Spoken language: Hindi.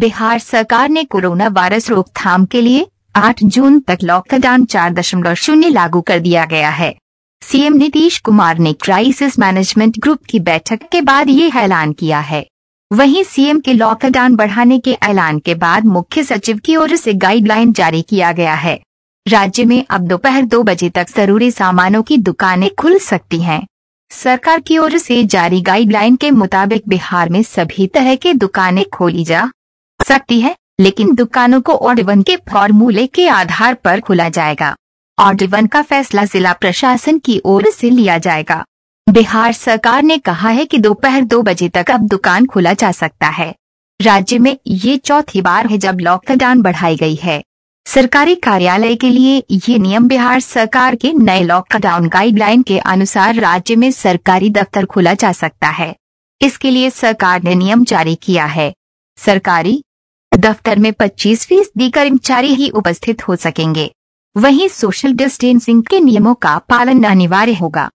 बिहार सरकार ने कोरोना वायरस रोकथाम के लिए 8 जून तक लॉकडाउन चार दशमलव शून्य लागू कर दिया गया है सीएम नीतीश कुमार ने क्राइसिस मैनेजमेंट ग्रुप की बैठक के बाद ये ऐलान किया है वहीं सीएम के लॉकडाउन बढ़ाने के ऐलान के बाद मुख्य सचिव की ओर से गाइडलाइन जारी किया गया है राज्य में अब दोपहर दो बजे तक जरूरी सामानों की दुकानें खुल सकती हैं सरकार की ओर से जारी गाइडलाइन के मुताबिक बिहार में सभी तरह के दुकानें खोली जा सकती है लेकिन दुकानों को ऑडिवन के फॉर्मूले के आधार पर खुला जाएगा ऑडिवन का फैसला जिला प्रशासन की ओर से लिया जाएगा बिहार सरकार ने कहा है कि दोपहर दो बजे तक अब दुकान खोला जा सकता है राज्य में ये चौथी बार है जब लॉकडाउन बढ़ाई गई है सरकारी कार्यालय के लिए ये नियम बिहार सरकार के नए लॉकडाउन गाइडलाइन के अनुसार राज्य में सरकारी दफ्तर खोला जा सकता है इसके लिए सरकार ने नियम जारी किया है सरकारी दफ्तर में 25 फीसदी कर्मचारी ही उपस्थित हो सकेंगे वहीं सोशल डिस्टेंसिंग के नियमों का पालन अनिवार्य होगा